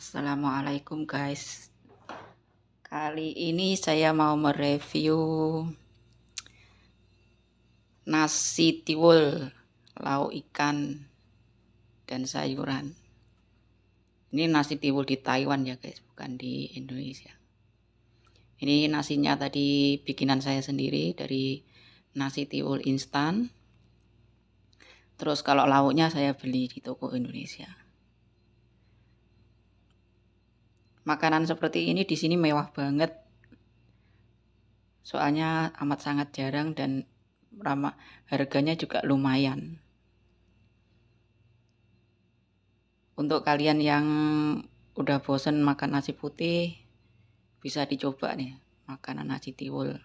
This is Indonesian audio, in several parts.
Assalamualaikum guys Kali ini saya mau mereview Nasi tiwul Lauk ikan Dan sayuran Ini nasi tiwul di Taiwan ya guys Bukan di Indonesia Ini nasinya tadi Bikinan saya sendiri dari Nasi tiwul instan Terus kalau lauknya saya beli di toko Indonesia makanan seperti ini di sini mewah banget. Soalnya amat sangat jarang dan ramah harganya juga lumayan. Untuk kalian yang udah bosen makan nasi putih, bisa dicoba nih makanan nasi tiwul.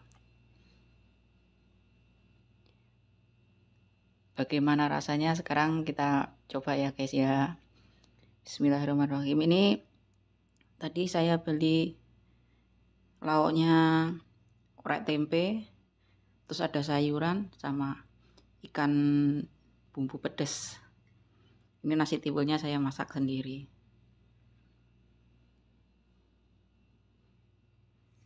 Bagaimana rasanya sekarang kita coba ya guys ya. Bismillahirrahmanirrahim. Ini tadi saya beli lauknya orek tempe terus ada sayuran sama ikan bumbu pedas ini nasi tiwulnya saya masak sendiri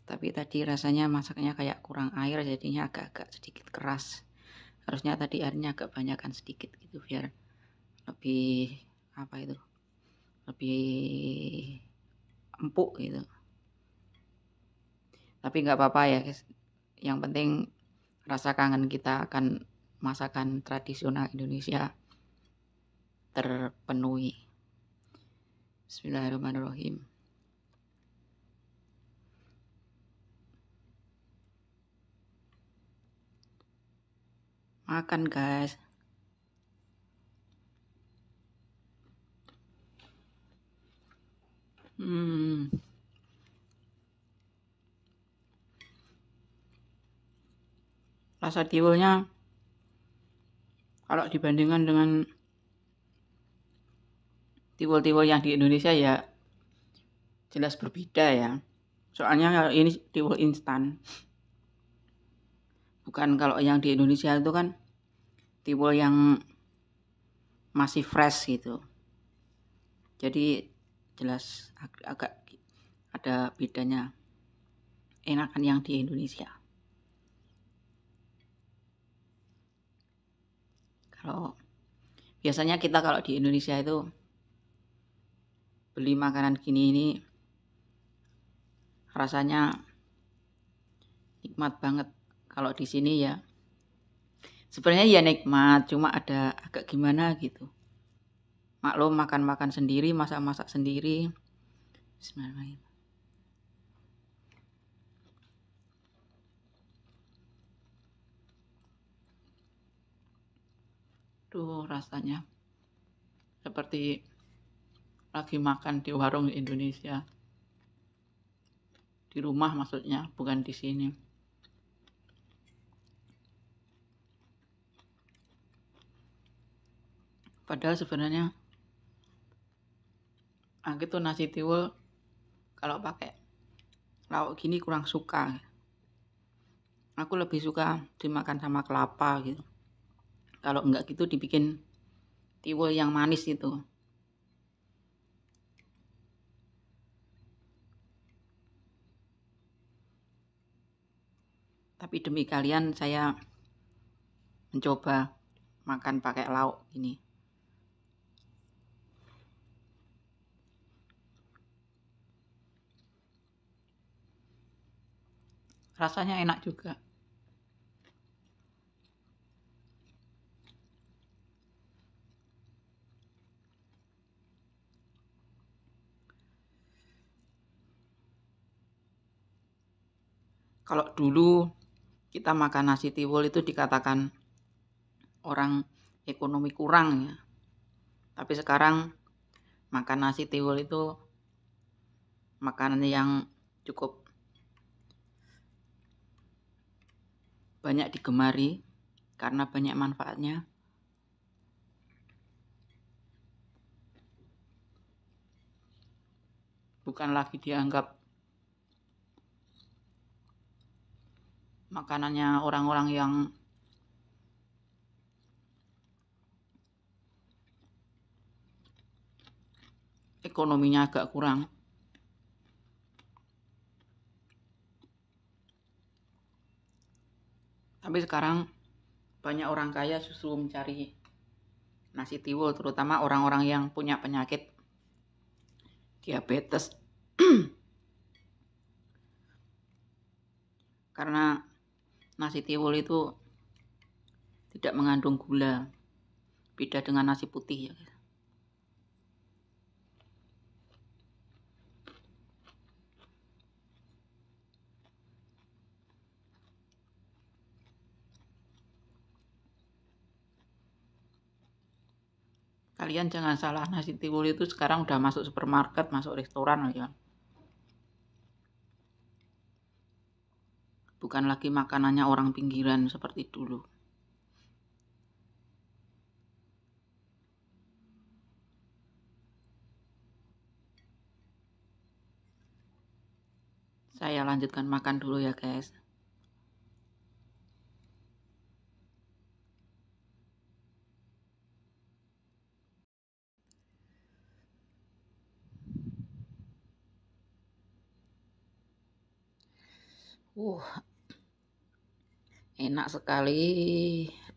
tapi tadi rasanya masaknya kayak kurang air jadinya agak-agak sedikit keras harusnya tadi airnya agak banyakkan sedikit gitu biar lebih apa itu lebih empuk gitu tapi nggak apa-apa ya yang penting rasa kangen kita akan masakan tradisional Indonesia terpenuhi Bismillahirrahmanirrahim makan guys Hmm. Rasa tiwulnya kalau dibandingkan dengan tiwul-tiwul yang di Indonesia ya jelas berbeda ya. Soalnya kalau ini tiwul instan. Bukan kalau yang di Indonesia itu kan tiwul yang masih fresh gitu. Jadi jelas ag agak ada bedanya enakan yang di Indonesia. Kalau biasanya kita kalau di Indonesia itu beli makanan gini ini rasanya nikmat banget. Kalau di sini ya sebenarnya ya nikmat, cuma ada agak gimana gitu maklum makan-makan sendiri masak-masak sendiri Bismillahirrahmanirrahim tuh rasanya seperti lagi makan di warung Indonesia di rumah maksudnya bukan di sini padahal sebenarnya nah gitu nasi tiwul kalau pakai lauk gini kurang suka aku lebih suka dimakan sama kelapa gitu kalau enggak gitu dibikin tiwul yang manis itu tapi demi kalian saya mencoba makan pakai lauk ini rasanya enak juga kalau dulu kita makan nasi tiwul itu dikatakan orang ekonomi kurang ya. Tapi sekarang makan nasi tiwul itu makanan yang cukup banyak digemari karena banyak manfaatnya. Bukan lagi dianggap makanannya orang-orang yang ekonominya agak kurang. Tapi sekarang banyak orang kaya susu mencari nasi tiwul, terutama orang-orang yang punya penyakit diabetes. Karena nasi tiwul itu tidak mengandung gula. Beda dengan nasi putih ya. kalian jangan salah nasi tiwul itu sekarang udah masuk supermarket masuk restoran ya bukan lagi makanannya orang pinggiran seperti dulu saya lanjutkan makan dulu ya guys Uh, enak sekali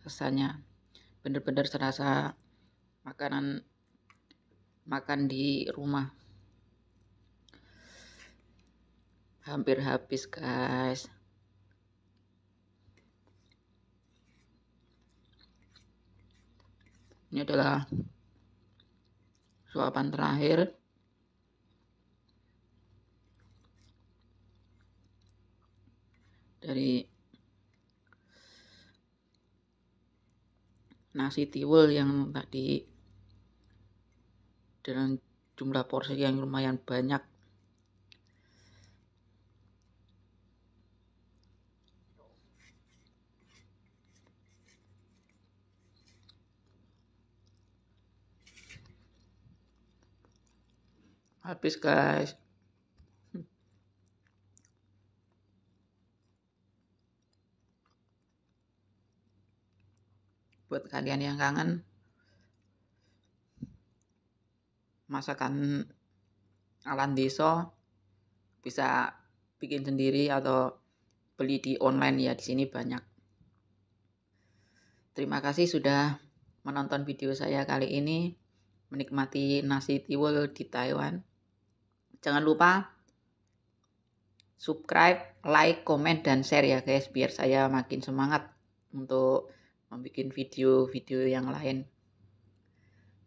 rasanya. Bener-bener terasa makanan makan di rumah. Hampir habis, guys. Ini adalah suapan terakhir dari nasi tiwul yang tadi dengan jumlah porsi yang lumayan banyak habis guys buat kalian yang kangen masakan alan deso bisa bikin sendiri atau beli di online ya di sini banyak terima kasih sudah menonton video saya kali ini menikmati nasi tiwul di Taiwan jangan lupa subscribe, like, komen, dan share ya guys biar saya makin semangat untuk membuat video-video yang lain.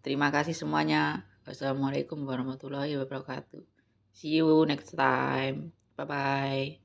Terima kasih semuanya. Wassalamualaikum warahmatullahi wabarakatuh. See you next time. Bye bye.